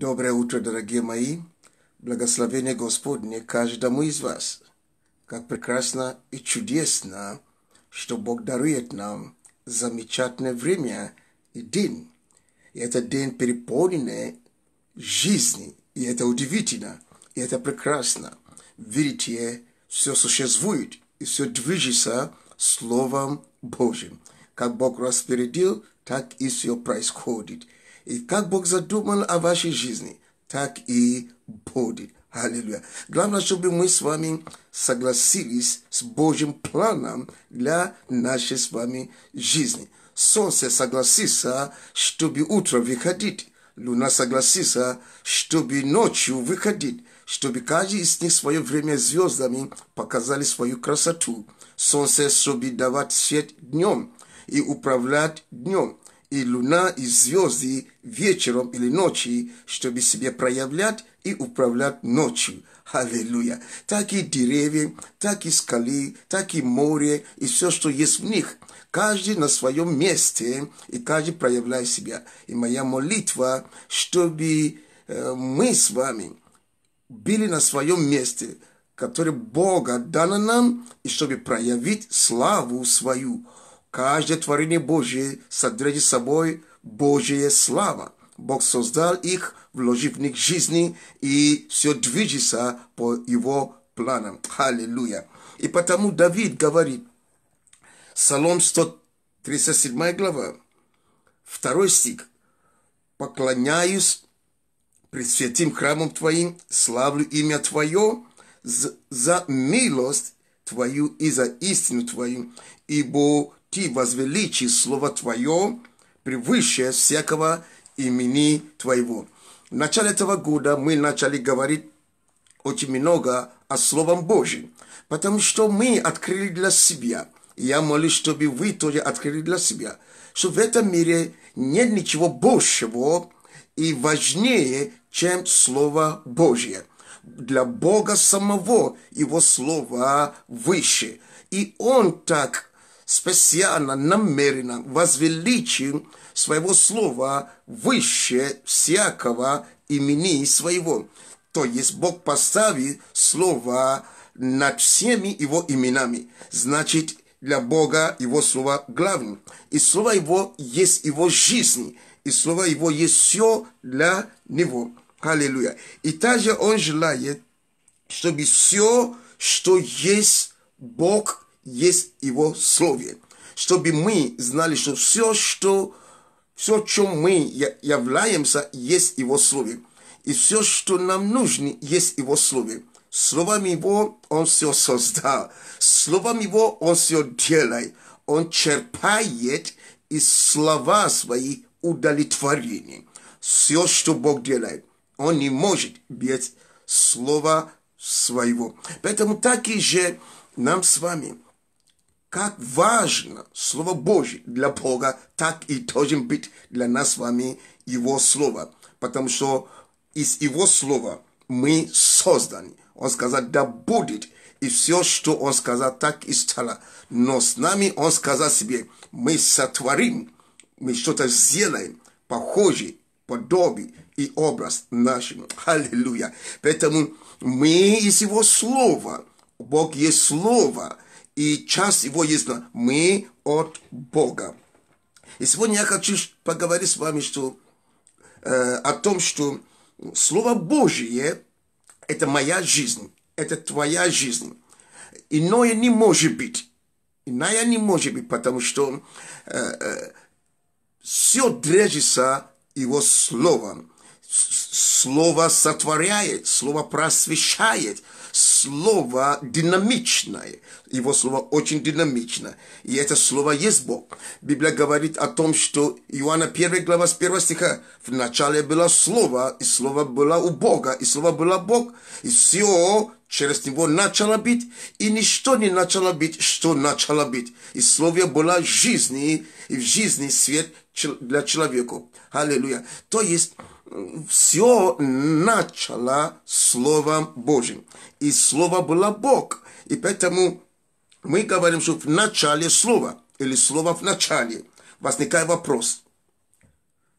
Доброе утро, дорогие мои! Благословение Господне каждому из вас! Как прекрасно и чудесно, что Бог дарует нам замечательное время и день. И этот день переполнен жизни. И это удивительно, и это прекрасно. Видите, все существует, и все движется Словом Божьим. Как Бог распорядил, так и все происходит – и как Бог задумал о вашей жизни, так и будет. Аллилуйя. Главное, чтобы мы с вами согласились с Божьим планом для нашей с вами жизни. Солнце согласится, чтобы утро выходить. Луна согласится, чтобы ночью выходить. Чтобы каждый из них свое время звездами показали свою красоту. Солнце, чтобы давать свет днем и управлять днем и луна, и звезды вечером или ночью, чтобы себе проявлять и управлять ночью. Аллилуйя. Так и деревья, так и скалы, так и море, и все, что есть в них. Каждый на своем месте, и каждый проявляет себя. И моя молитва, чтобы мы с вами были на своем месте, которое Бога дано нам, и чтобы проявить славу свою – Каждое творение Божье содержит собой божие слава. Бог создал их, вложив в них жизни, и все движется по его планам. Аллилуйя. И потому Давид говорит, Псалом 137 глава, второй стих. «Поклоняюсь пред святым храмом Твоим, славлю имя Твое за милость Твою и за истину Твою, ибо ты возвеличи Слово Твое превыше всякого имени Твоего. В начале этого года мы начали говорить очень много о Словом Божьем, потому что мы открыли для себя. и Я молюсь, чтобы вы тоже открыли для себя, что в этом мире нет ничего большего и важнее, чем Слово Божье. Для Бога самого Его Слово выше. И Он так специально, намеренно возвеличил своего слова выше всякого имени своего. То есть Бог поставил слово над всеми его именами. Значит, для Бога его слово главным. И слово его есть его жизнь. И слово его есть все для него. Аллилуйя. И также он желает, чтобы все, что есть Бог есть его слове, чтобы мы знали, что все, что все, чем мы являемся, есть его слове. И все, что нам нужно, есть его слове. Словом его он все создал. Словом его он все делает. Он черпает из слова свои удовлетворения. Все, что Бог делает, он не может без слова своего. Поэтому так и же нам с вами – как важно Слово Божье для Бога, так и должен быть для нас с вами Его Слово. Потому что из Его Слова мы созданы. Он сказал, да будет. И все, что Он сказал, так и стало. Но с нами Он сказал себе, мы сотворим, мы что-то сделаем, похожее, подобие и образ нашему. Аллилуйя. Поэтому мы из Его Слова. Бог есть Слово – и час его есть на мы от Бога. И сегодня я хочу поговорить с вами что, э, о том, что Слово Божие – это моя жизнь, это твоя жизнь. Иное не может быть. Иная не может быть, потому что э, э, все движется его словом. Слово сотворяет, слово просвещает, слово динамичное. Его слово очень динамично. И это слово есть Бог. Библия говорит о том, что Иоанна 1 глава с 1 стиха. В начале было слово, и слово было у Бога, и слово было Бог. И все через него начало быть, и ничто не начало быть, что начало быть. И слове была жизни, и в жизни свет для человека. Аллилуйя. То есть все начало Словом Божьим. И Слово было Бог. И поэтому мы говорим, что в начале Слова, или Слово в начале, возникает вопрос.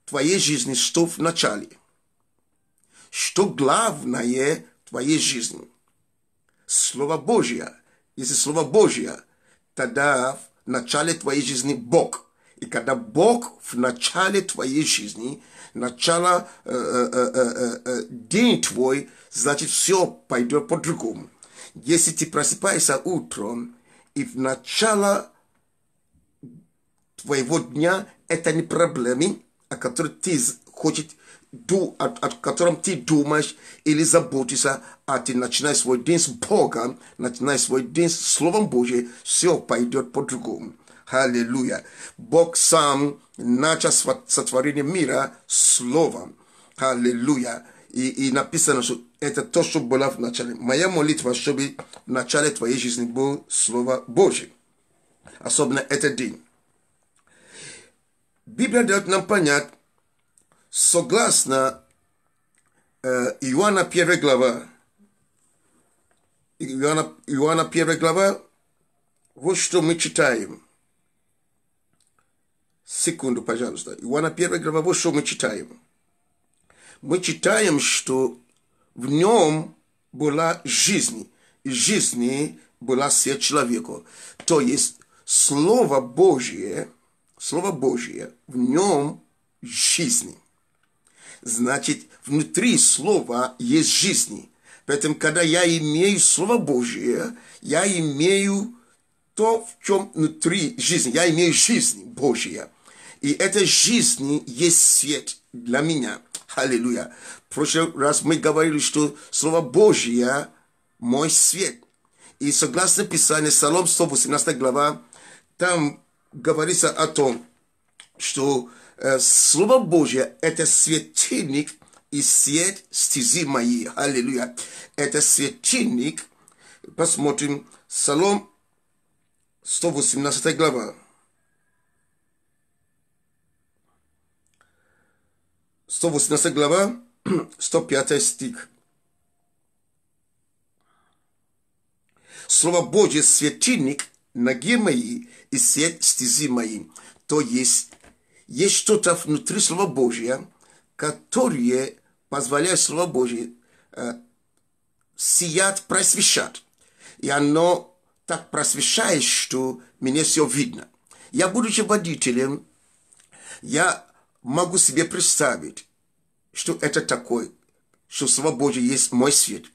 В твоей жизни что в начале? Что главное в твоей жизни? Слово Божье. Если Слово Божье, тогда в начале твоей жизни Бог. И когда Бог в начале твоей жизни – начало э э э, э, э, э, день твой, значит, все пойдет по-другому. Если ты просыпаешься утром, и в начало твоего дня это не проблемы, о которых ты хочешь ду, о, о котором ты думаешь или заботишься, а ты начинаешь свой день с Богом, начинаешь свой день с Словом Божьим, все пойдет по-другому. Аллилуйя. Бог сам начал сотворение мира словом. Аллилуйя. И, и написано, что это то, что было в начале. Моя молитва, чтобы в начале твоей жизни было Слово Божье. Особенно этот день. Библия дает нам понять, согласно э, Иоанна 1 глава, Иоанна, Иоанна 1 глава, вот что мы читаем – секунду, пожалуйста. Иоанна 1 глава, что мы читаем? Мы читаем, что в нем была жизнь, и жизнь была свет человеку. То есть Слово Божье, Слово Божье, в нем жизнь. Значит, внутри Слова есть жизнь. Поэтому, когда я имею Слово Божье, я имею то, в чем внутри жизнь. Я имею жизнь Божья. И этой жизнь есть свет для меня. Аллилуйя. В прошлый раз мы говорили, что Слово Божье – мой свет. И согласно Писанию, Псалом 118 глава, там говорится о том, что э, Слово Божье – это светильник и свет стези мои. Аллилуйя. Это светильник. Посмотрим. Псалом 118 глава. 118 глава, 105 стих. Слово Божье светильник ноги мои и свет стези мои. То есть, есть что-то внутри Слова Божия, которое позволяет Слово Божье э, сиять, просвещать. И оно так просвещает, что мне все видно. Я, будучи водителем, я могу себе представить, что это такое, что Слово Божье есть мой свет.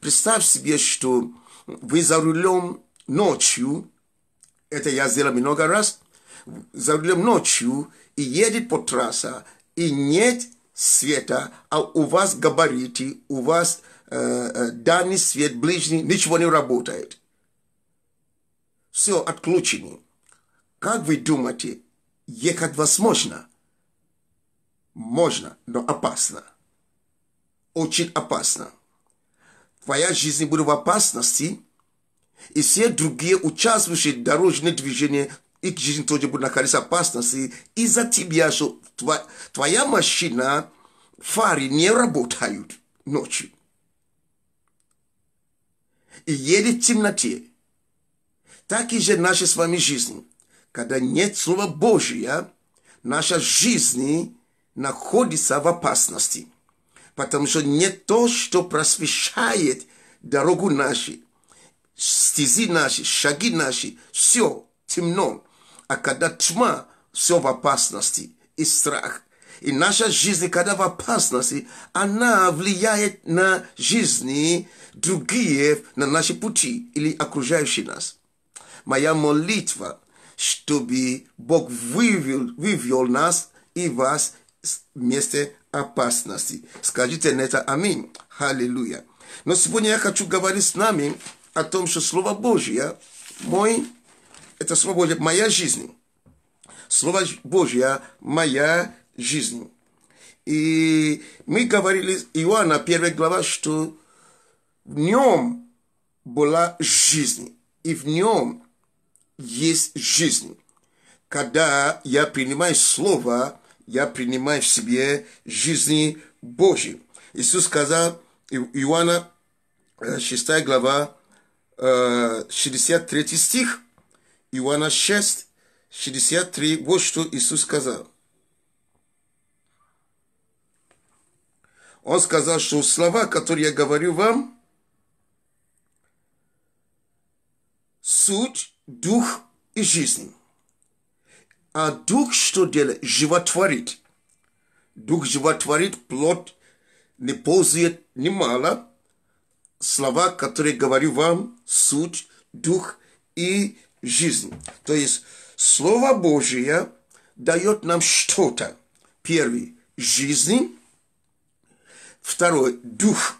Представь себе, что вы за рулем ночью, это я сделал много раз, за рулем ночью и едет по трассе, и нет света, а у вас габариты, у вас э, э дальний свет, ближний, ничего не работает. Все отключено. Как вы думаете, ехать возможно? Можно, но опасно. Очень опасно. Твоя жизнь будет в опасности, и все другие участвующие в дорожном движении, их жизнь тоже будет находиться в опасности из-за тебя, что твоя, твоя машина, фары не работают ночью. И едет в темноте. Так и же наша с вами жизнь. Когда нет Слова Божия, наша жизнь находится в опасности, потому что не то, что просвещает дорогу наши, стези наши, шаги наши, все темно. А когда тьма, все в опасности и страх. И наша жизнь, когда в опасности, она влияет на жизни других, на наши пути или окружающие нас. Моя молитва, чтобы Бог вывел, вывел нас и вас месте опасности. Скажите на это аминь. Аллилуйя. Но сегодня я хочу говорить с нами о том, что Слово Божье, мой, это Слово Божье, моя жизнь. Слово Божье, моя жизнь. И мы говорили Иоанна 1 глава, что в нем была жизнь, и в нем есть жизнь. Когда я принимаю Слово, я принимаю в себе жизни Божьей. Иисус сказал, Иоанна 6 э, глава, 63 э, стих, Иоанна 6, 63, вот что Иисус сказал. Он сказал, что слова, которые я говорю вам, суть, дух и жизнь. А Дух что делает? Животворит. Дух животворит плод, не ползает немало. Слова, которые говорю вам, суть, дух и жизнь. То есть Слово Божие дает нам что-то. Первый – жизнь. Второй – дух.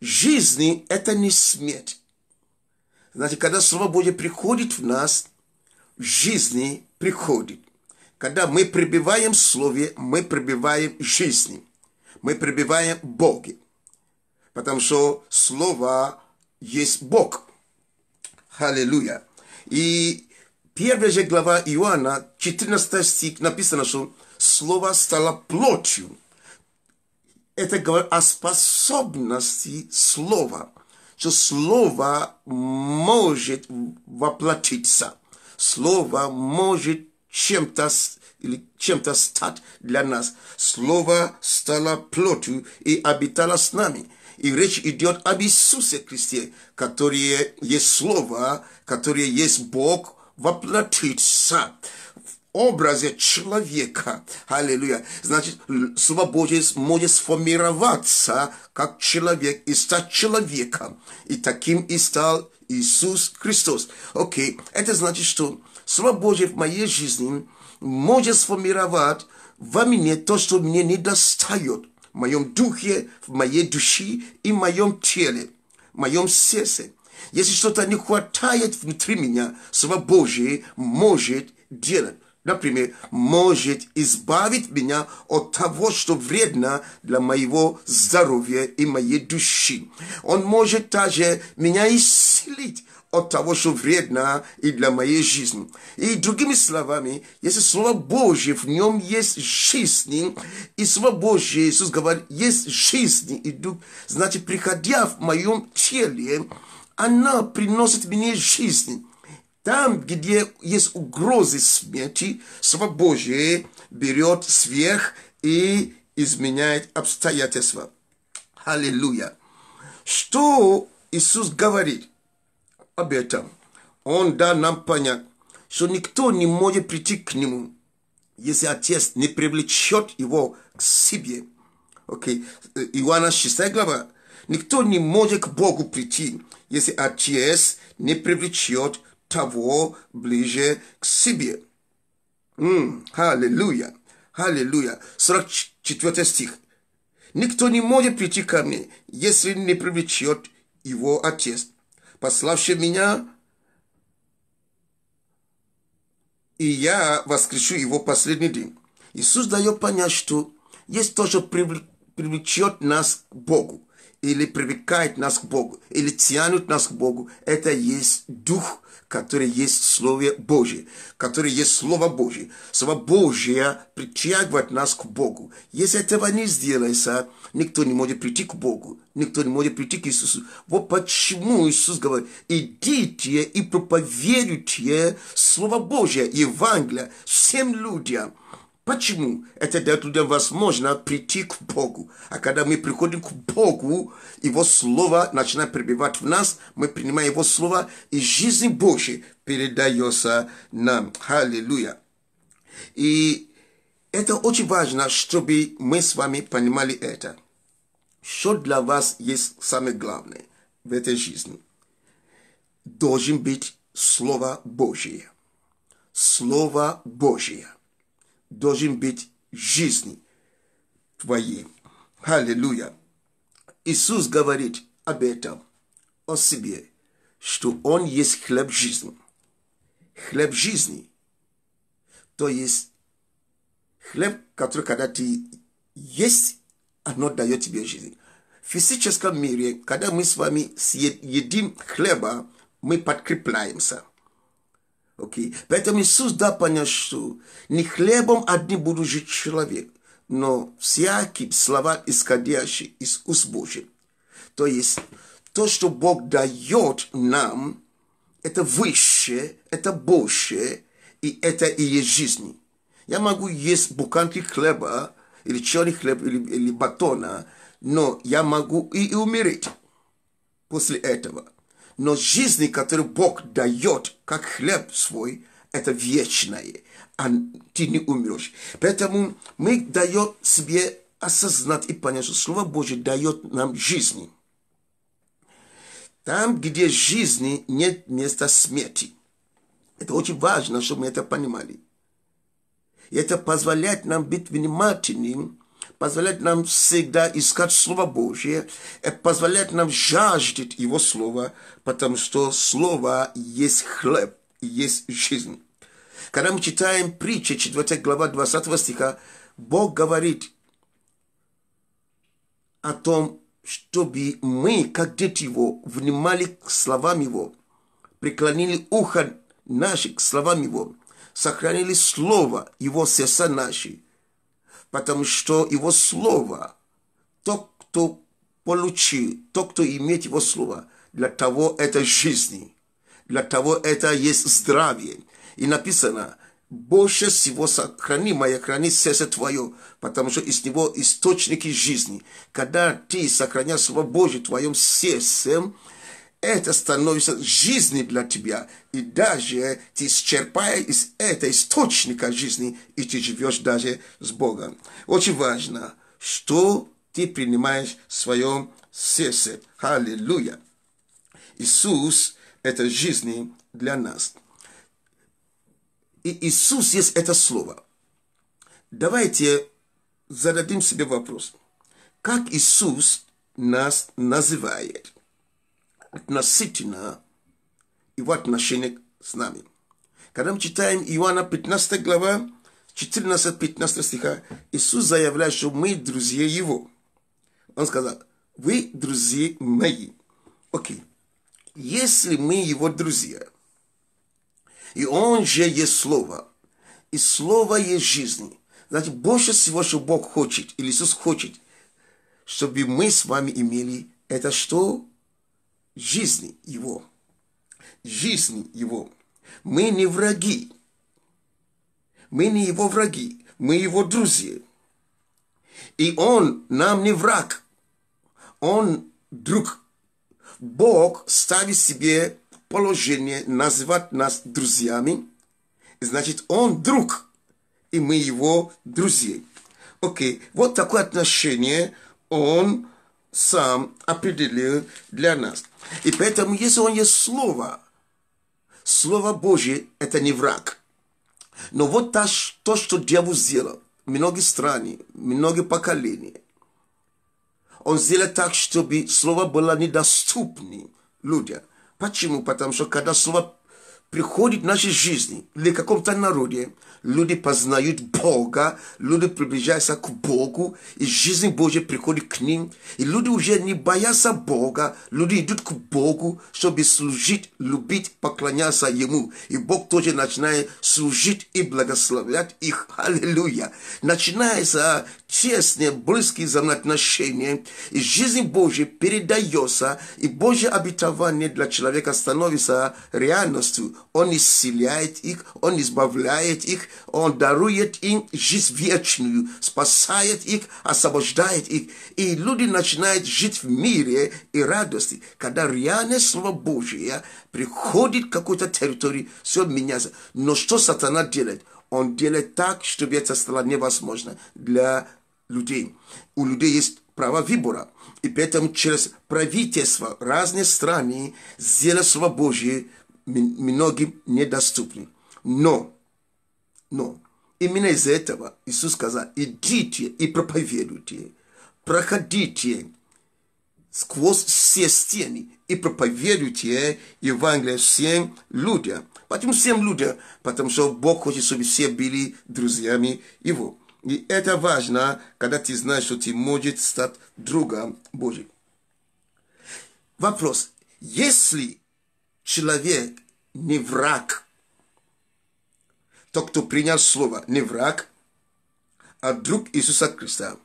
Жизнь – это не смерть. Значит, когда Слово Божье приходит в нас – жизни приходит. Когда мы пребываем в Слове, мы пребываем в жизни. Мы пребываем в Боге. Потому что Слово есть Бог. Аллилуйя. И первая же глава Иоанна, 14 стих, написано, что Слово стало плотью. Это говорит о способности Слова, что Слово может воплотиться – Слово может чем-то или чем-то стать для нас. Слово стало плотью и обитало с нами. И речь идет об Иисусе Христе, которое есть Слово, которое есть Бог воплотиться образе человека. Аллилуйя. Значит, Слово Божье может сформироваться как человек и стать человеком. И таким и стал Иисус Христос. Окей, это значит, что Слово Божье в моей жизни может сформировать во мне то, что мне недостает в моем духе, в моей душе и в моем теле, в моем сердце. Если что-то не хватает внутри меня, Слово Божье может делать. Например, может избавить меня от того, что вредно для моего здоровья и моей души. Он может также меня исцелить от того, что вредно и для моей жизни. И другими словами, если Слово Божье, в нем есть жизнь, и Слово Божье, Иисус говорит, есть жизнь и дух, значит, приходя в моем теле, она приносит мне жизнь. Там, где есть угрозы смерти, свобожие берет сверх и изменяет обстоятельства. Аллилуйя. Что Иисус говорит об этом? Он дал нам понять, что никто не может прийти к Нему, если Отец не привлечет его к себе. Окей, okay. Иоанна 6 глава. Никто не может к Богу прийти, если Отец не привлечет того ближе к себе. М-м, аллилуйя, аллилуйя. 44 стих. Никто не может прийти ко мне, если не привлечет его отец, пославший меня, и я воскрешу его последний день. Иисус дает понять, что есть то, что привлечет нас к Богу или привлекает нас к Богу, или тянут нас к Богу, это есть дух, который есть Слово Божье, который есть Слово Божье. Слово Божье притягивает нас к Богу. Если этого не сделается, никто не может прийти к Богу, никто не может прийти к Иисусу. Вот почему Иисус говорит, идите и проповедуйте Слово Божье, Евангелие всем людям – Почему? Это дает людям возможность прийти к Богу. А когда мы приходим к Богу, Его Слово начинает пребывать в нас, мы принимаем Его Слово, и жизнь Божья передается нам. Аллилуйя. И это очень важно, чтобы мы с вами понимали это. Что для вас есть самое главное в этой жизни? Должен быть Слово Божье. Слово Божье должен быть жизнь твоей. Аллилуйя. Иисус говорит об этом, о себе, что Он есть хлеб жизни. Хлеб жизни. То есть хлеб, который когда ты есть, оно дает тебе жизнь. В физическом мире, когда мы с вами съедим хлеба, мы подкрепляемся – Окей. Поэтому Иисус дал понять, что не хлебом одним буду жить человек, но всяким слова, исходящие из уст Божьих. То есть то, что Бог дает нам, это выше, это больше, и это и есть жизнь. Я могу есть буханки хлеба, или черный хлеб, или, или батона, но я могу и, и умереть после этого – но жизнь, которую Бог дает, как хлеб свой, это вечное, а ты не умрешь. Поэтому мы даем себе осознать и понять, что Слово Божье дает нам жизнь. Там, где жизни, нет места смерти. Это очень важно, чтобы мы это понимали. И это позволяет нам быть внимательными позволяет нам всегда искать Слово Божье, э, позволяет нам жаждать Его Слова, потому что Слово есть хлеб, есть жизнь. Когда мы читаем притчи, 4 глава 20 стиха, Бог говорит о том, чтобы мы, как дети Его, внимали к словам Его, преклонили ухо наши к словам Его, сохранили Слово Его сердца наши – потому что его слово, тот, кто получил, тот, кто имеет его слово, для того это жизнь, для того это есть здравие. И написано, больше всего сохрани мое, храни сердце твое, потому что из него источники жизни. Когда ты сохраняешь Слово Божье в твоем сердце, это становится жизнью для тебя, и даже ты исчерпая из этого источника жизни, и ты живешь даже с Богом. Очень важно, что ты принимаешь в своем сердце. Аллилуйя! Иисус – это жизнь для нас. И Иисус есть это слово. Давайте зададим себе вопрос. Как Иисус нас называет – относительно его отношения с нами. Когда мы читаем Иоанна 15 глава, 14-15 стиха, Иисус заявляет, что мы друзья Его. Он сказал, вы друзья мои. Окей. Если мы Его друзья, и Он же есть Слово, и Слово есть жизнь, значит, больше всего, что Бог хочет, или Иисус хочет, чтобы мы с вами имели, это что? жизни его. Жизни его. Мы не враги. Мы не его враги. Мы его друзья. И он нам не враг. Он друг. Бог ставит себе положение называть нас друзьями. Значит, он друг. И мы его друзья. Окей, okay. вот такое отношение он сам определил для нас. И поэтому, если он есть слово, слово Божье – это не враг. Но вот то, что дьявол сделал, многие страны, многие поколения, он сделал так, чтобы слово было недоступно людям. Почему? Потому что когда слово приходит в нашей жизни или в каком-то народе, люди познают Бога, люди приближаются к Богу, и жизнь Божья приходит к ним, и люди уже не боятся Бога, люди идут к Богу, чтобы служить, любить, поклоняться Ему, и Бог тоже начинает служить и благословлять их. Аллилуйя! Начинается честные, близкие за отношения, и жизнь Божья передается, и Божье обетование для человека становится реальностью. Он исцеляет их, он избавляет их, он дарует им жизнь вечную, спасает их, освобождает их. И люди начинают жить в мире и радости. Когда реальное Слово Божье приходит к какой-то территории, все меняется. Но что сатана делает? Он делает так, чтобы это стало невозможно для людей. У людей есть право выбора. И поэтому через правительство разных стран зерство Божье многим недоступны. Но, но именно из-за этого Иисус сказал, идите и проповедуйте, проходите сквозь все стены и проповедуйте Евангелие всем людям. Почему всем людям? Потому что Бог хочет, чтобы все были друзьями Его. И это важно, когда ты знаешь, что ты можешь стать другом Божьим. Вопрос. Если человек не враг, тот, кто принял слово, не враг, а друг Иисуса Христа,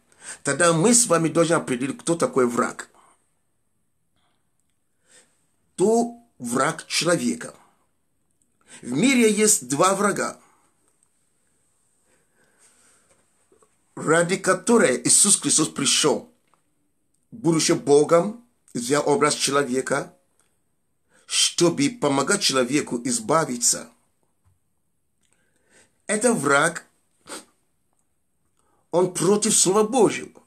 тогда мы с вами должны определить, кто такой враг. то враг человека? В мире есть два врага. ради которой Иисус Христос пришел, будучи Богом, взял образ человека, чтобы помогать человеку избавиться. Это враг, он против Слова Божьего.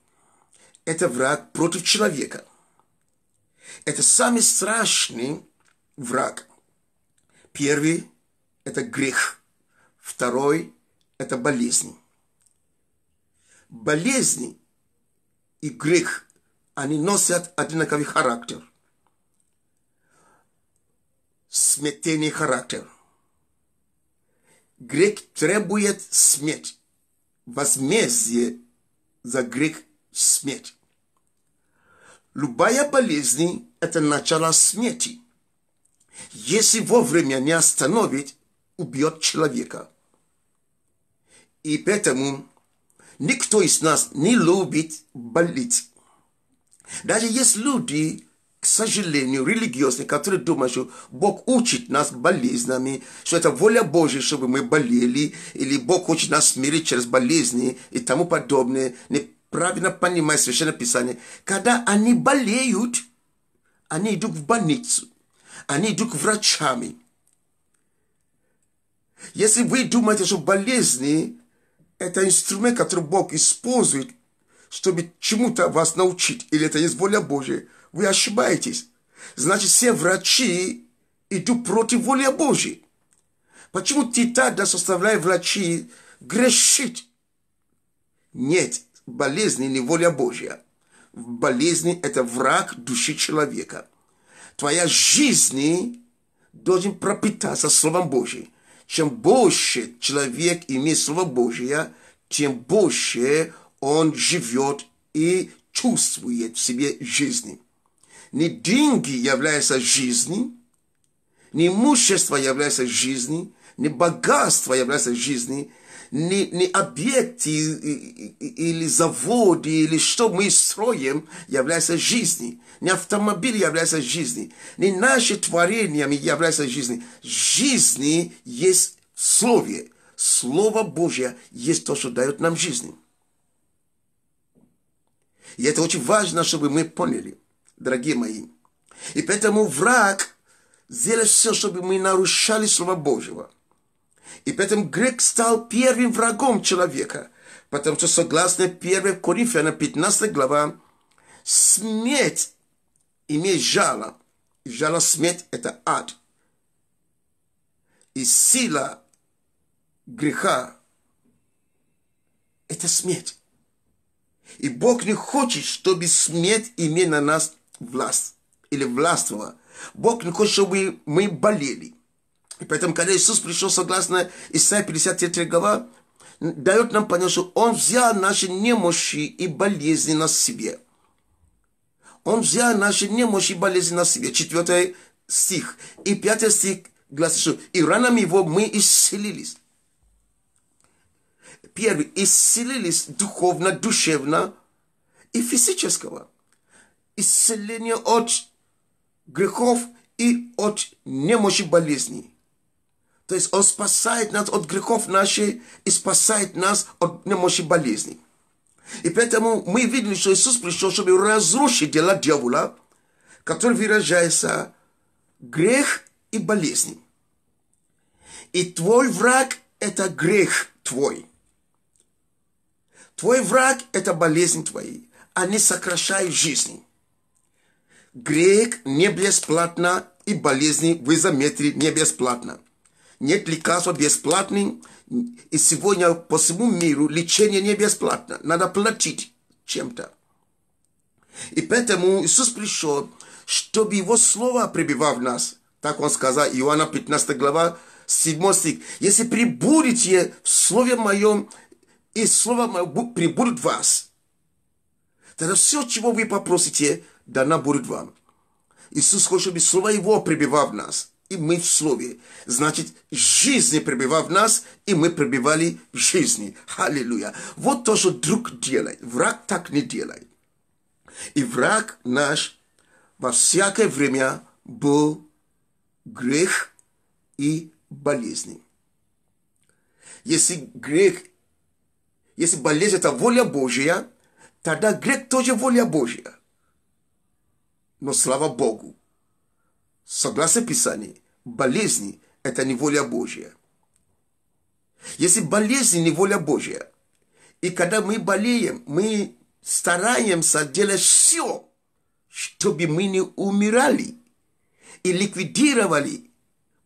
Это враг против человека. Это самый страшный враг. Первый – это грех. Второй – это болезнь болезни и грех, они носят одинаковый характер. Смертельный характер. Грех требует смерть. Возмездие за грех – смерть. Любая болезнь – это начало смерти. Если вовремя не остановить, убьет человека. И поэтому никто из нас не любит болеть. Даже есть люди, к сожалению, религиозные, которые думают, что Бог учит нас болезнями, что это воля Божья, чтобы мы болели, или Бог хочет нас смирить через болезни и тому подобное, неправильно понимая Священное Писание. Когда они болеют, они идут в больницу, они идут к врачами. Если вы думаете, что болезни это инструмент, который Бог использует, чтобы чему-то вас научить. Или это есть воля Божья. Вы ошибаетесь. Значит, все врачи идут против воли Божьей. Почему ты тогда составляя врачи грешить? Нет, болезни не воля Божья. Болезни – это враг души человека. Твоя жизнь должен пропитаться Словом Божьим. Чем больше человек имеет Слово Божье, тем больше он живет и чувствует в себе жизни. Не деньги являются жизнью, не имущество является жизнью, не богатство является жизнью, не, не объекте или заводы, или что мы строим, является жизнью. Не автомобиль является жизнью. Не наши творения являются жизнью. Жизнь есть Слове. Слово Божье есть то, что дает нам жизнь. И это очень важно, чтобы мы поняли, дорогие мои. И поэтому враг сделает все, чтобы мы нарушали Слово Божьего. И поэтому грех стал первым врагом человека. Потому что, согласно 1 Коринфянам 15 глава, смерть имеет жало. И жало смерть – это ад. И сила греха – это смерть. И Бог не хочет, чтобы смерть имела на нас власть или властвовала. Бог не хочет, чтобы мы болели. И поэтому, когда Иисус пришел, согласно Исаии 53 глава, дает нам понять, что Он взял наши немощи и болезни на себе. Он взял наши немощи и болезни на себе. Четвертый стих. И пятый стих гласит, что и ранами Его мы исцелились. Первый. Исцелились духовно, душевно и физического. Исцеление от грехов и от немощи болезней. То есть Он спасает нас от грехов наших и спасает нас от немощи болезни. И поэтому мы видели, что Иисус пришел, чтобы разрушить дела дьявола, который выражается грех и болезнь. И твой враг – это грех твой. Твой враг – это болезнь твои. Они сокращают жизнь. Грех не бесплатно, и болезни, вы заметили, не бесплатно. Нет лекарства бесплатных. И сегодня по всему миру лечение не бесплатно. Надо платить чем-то. И поэтому Иисус пришел, чтобы Его Слово пребывало в нас. Так Он сказал, Иоанна 15 глава, 7 стих. Если прибудете в Слове Моем, и Слово Мое прибудет в вас, тогда все, чего вы попросите, дано будет вам. Иисус хочет, чтобы Слово Его пребывало в нас и мы в Слове. Значит, жизнь пребывала в нас, и мы пребывали в жизни. Аллилуйя. Вот то, что друг делает. Враг так не делает. И враг наш во всякое время был грех и болезни. Если грех, если болезнь – это воля Божья, тогда грех тоже воля Божья. Но слава Богу, Согласно Писанию, болезни – это не воля Божья. Если болезнь не воля Божья, и когда мы болеем, мы стараемся делать все, чтобы мы не умирали и ликвидировали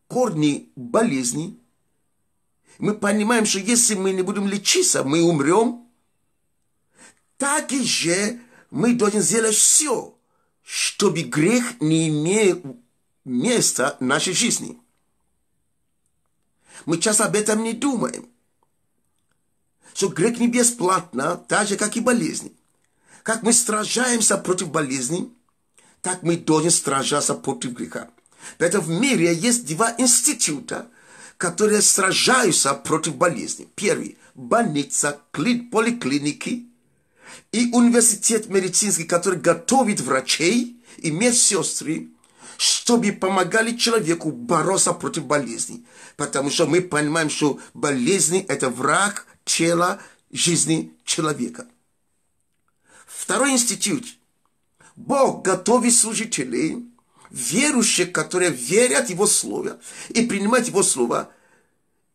корни болезни. Мы понимаем, что если мы не будем лечиться, мы умрем. Так же мы должны сделать все, чтобы грех не имел место нашей жизни. Мы часто об этом не думаем. Что грех не бесплатно, так же, как и болезни. Как мы сражаемся против болезни, так мы должны сражаться против греха. Поэтому в мире есть два института, которые сражаются против болезни. Первый – больница, клин, поликлиники и университет медицинский, который готовит врачей, и сестры, чтобы помогали человеку бороться против болезни. Потому что мы понимаем, что болезни – это враг тела, жизни человека. Второй институт. Бог готовит служителей, верующих, которые верят Его Слово и принимают Его Слово,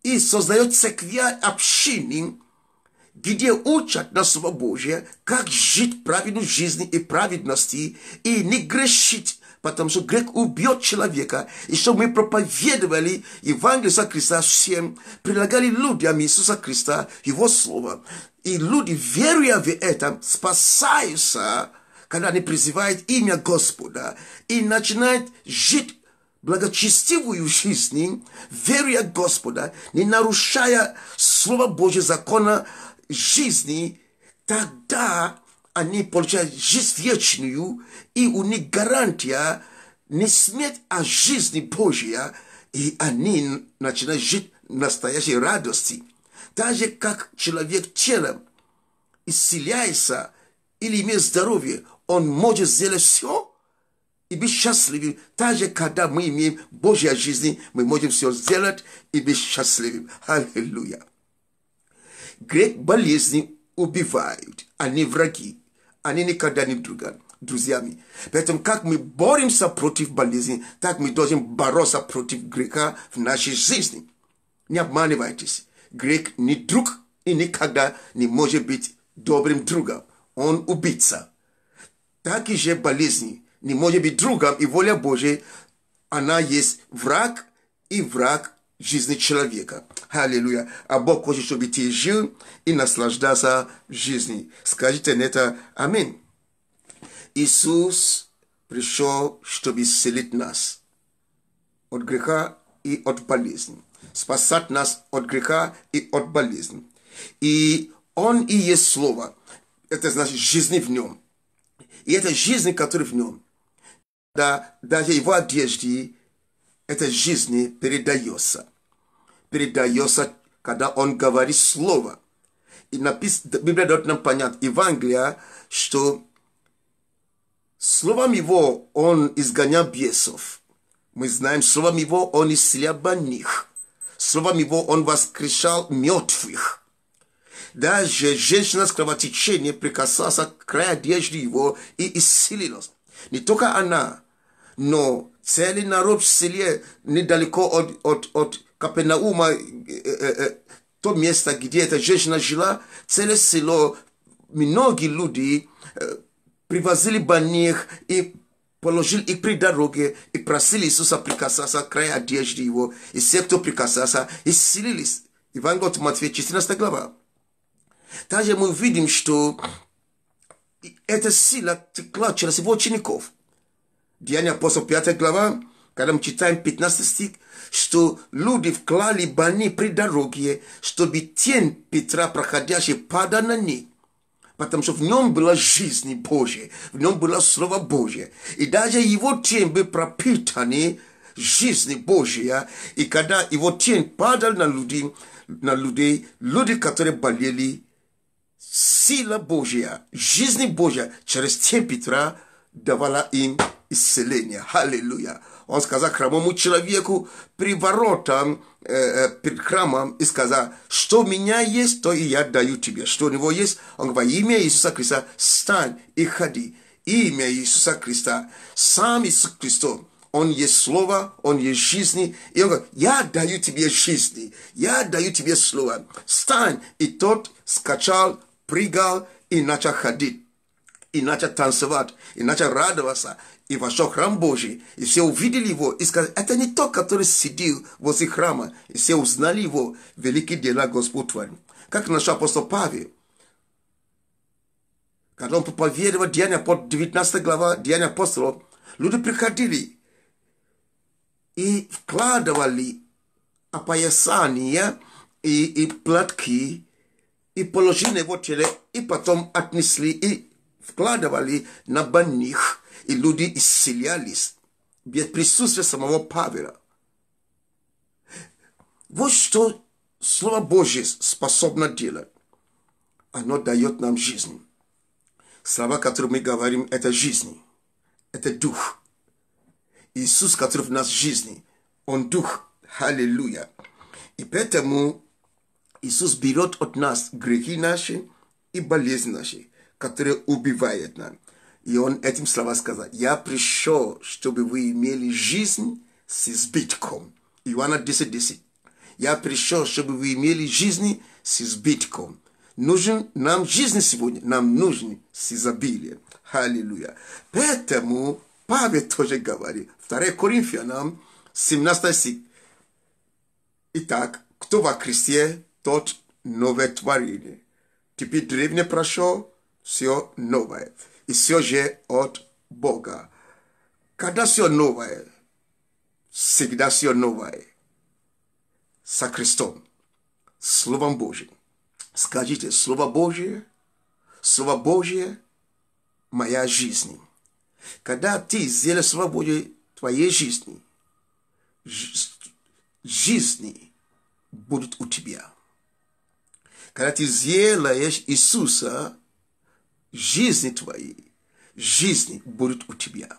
и создает церкви общины, где учат на Слово Божие, как жить праведной жизнью и праведности, и не грешить потому что грех убьет человека, и чтобы мы проповедовали Евангелие Христа всем, предлагали людям Иисуса Христа, Его Слово. И люди, веруя в это, спасаются, когда они призывают имя Господа и начинают жить благочестивую жизнь, веруя Господа, не нарушая Слово Божье закона жизни, тогда они получают жизнь вечную, и у них гарантия не смерть, а жизнь Божья, и они начинают жить настоящей радости. Так же, как человек телом исцеляется или имеет здоровье, он может сделать все и быть счастливым. Также, когда мы имеем Божья жизнь, мы можем все сделать и быть счастливым. Аллилуйя. Грех болезни убивают, они враги они никогда не друга, друзьями. Поэтому как мы боремся против болезни, так мы должны бороться против греха в нашей жизни. Не обманывайтесь. грек не друг и никогда не может быть добрым другом. Он убийца. Так и же болезнь не может быть другом, и воля Божья, она есть враг, и враг жизни человека. Аллилуйя. А Бог хочет, чтобы ты жил и наслаждался жизнью. Скажите на это Аминь. Иисус пришел, чтобы исцелить нас от греха и от болезни. Спасать нас от греха и от болезни. И Он и есть Слово. Это значит жизнь в Нем. И это жизнь, которая в Нем. Да, даже Его одежды этой жизни передается. Передается, когда он говорит слово. И напис... Библия дает нам понять, Евангелие, что словом его он изгонял бесов. Мы знаем, словом его он исцелял больных. Словом его он воскрешал мертвых. Даже женщина с кровотечением прикасалась к краю одежды его и исцелилась. Не только она, но цели народ в селе недалеко от, от, от Капенаума, э, э, э, то место, где эта женщина жила, целое село, многие люди э, привозили больных и положили их при дороге и просили Иисуса прикасаться к краю одежды его. И все, кто прикасался, исцелились. Евангелие от Матфея, 14 глава. Также мы видим, что эта сила текла через его учеников. Деяния апостола 5 глава, когда мы читаем 15 стих, что люди в вклали бани при дороге, чтобы тень Петра, проходящий, пада на них. Потому что в нем была жизнь Божья, в нем было Слово Божье. И даже его тень был пропитаны жизнью Божья. И когда его тень падал на людей, на людей, люди, которые болели, сила Божья, жизнь Божья через тень Петра давала им исцеления. Аллилуйя. Он сказал хромому человеку при воротам, э, э, перед храмом, и сказал, что у меня есть, то и я даю тебе. Что у него есть? Он говорит, имя Иисуса Христа стань и ходи. Имя Иисуса Христа. Сам Иисус Христос. Он есть слово, он есть жизнь. И он говорит, я даю тебе жизнь, я даю тебе слово. Стань. И тот скачал, прыгал и начал ходить. И начал танцевать, и начал радоваться, и вошел в храм Божий, и все увидели его, и сказали, это не тот, который сидел возле храма, и все узнали его, великие дела Господь творил. Как наш апостол Павел, когда он проповедовал Деяния апостолов, 19 глава Деяния апостолов, люди приходили и вкладывали опоясание и, и платки, и положили на его теле, и потом отнесли, и вкладывали на больных – и люди исцелялись без присутствия самого Павела. Вот что Слово Божье способно делать. Оно дает нам жизнь. Слова, которые мы говорим, это жизнь. Это дух. Иисус, который в нас жизни, Он дух. Аллилуйя. И поэтому Иисус берет от нас грехи наши и болезни наши, которые убивают нас. И он этим слова сказал, я пришел, чтобы вы имели жизнь с избитком. Иоанна 10, 10. Я пришел, чтобы вы имели жизнь с избитком. Нужен нам жизнь сегодня, нам нужен с изобилием. Аллилуйя. Поэтому Павел тоже говорит, 2 Коринфянам 17 стих. Итак, кто во Христе, тот новое творение. Теперь древнее прошло, все новое и все же от Бога. Когда все новое, всегда все новое, со Христом, Словом Божьим. Скажите, Слово Божье, Слово Божье – моя жизнь. Когда ты сделаешь Слово Божье твоей жизни, жизни будут у тебя. Когда ты сделаешь Иисуса – жизни твоей, жизни будет у тебя.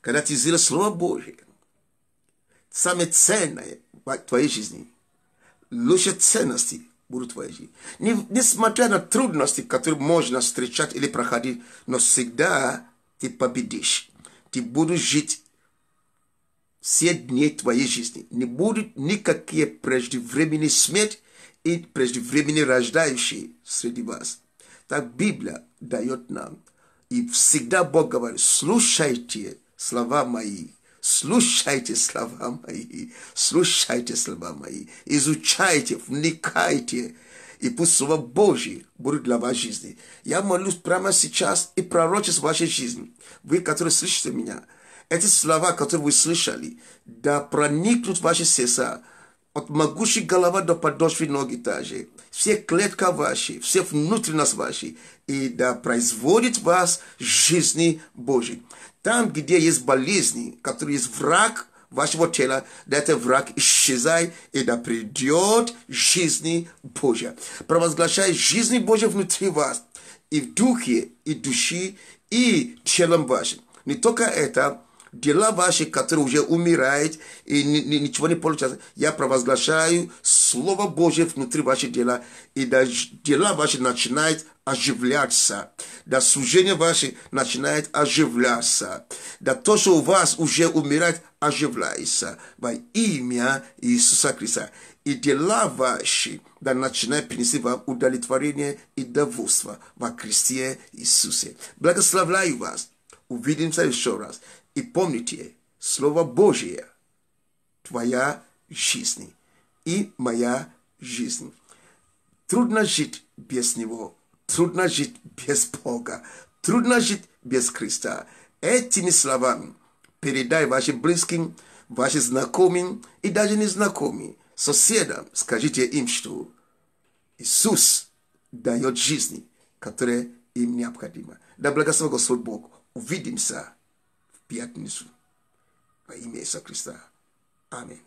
Когда ты зрел Слово Божие, самое ценное в твоей жизни, лучшие ценности будут в твоей жизни. Не, несмотря на трудности, которые можно встречать или проходить, но всегда ты победишь. Ты будешь жить все дни твоей жизни. Не будут никакие преждевременные смерть и преждевременные рождающие среди вас. Так Библия дает нам. И всегда Бог говорит, слушайте слова мои, слушайте слова мои, слушайте слова мои, изучайте, вникайте, и пусть Слово Божье будет для вашей жизни. Я молюсь прямо сейчас и пророчусь в вашей жизни. Вы, которые слышите меня, эти слова, которые вы слышали, да проникнут в ваши сердца, могучая голова до подошвы ноги та же. Все клетка ваши, все внутренность ваши. И да производит вас жизни Божьей. Там, где есть болезни, который есть враг вашего тела, да это враг исчезает и да придет жизни Божья. Провозглашай жизни Божья внутри вас, и в духе, и души, и телом вашим. Не только это, дела ваши, которые уже умирают, и ничего не получается. Я провозглашаю Слово Божье внутри ваши дела, и дела ваши начинают оживляться, да служение ваше начинает оживляться, да то, что у вас уже умирает, оживляется во имя Иисуса Христа. И дела ваши да начинают принести вам удовлетворение и довольство во Христе Иисусе. Благословляю вас. Увидимся еще раз. И помните, Слово Божье – твоя жизнь и моя жизнь. Трудно жить без Него, трудно жить без Бога, трудно жить без Христа. Этими словами передай вашим близким, вашим знакомым и даже незнакомым, соседам, скажите им, что Иисус дает жизнь, которая им необходима. Да благословит Господь Бог. Увидимся. a na ime Isa Krista. Amen.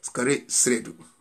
Skare sredu.